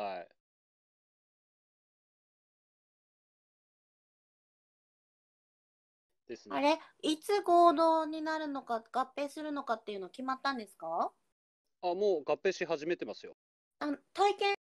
はい。ですあれ、いつ合同になるのか、合併するのかっていうの決まったんですかあ、もう合併し始めてますよ。あ体験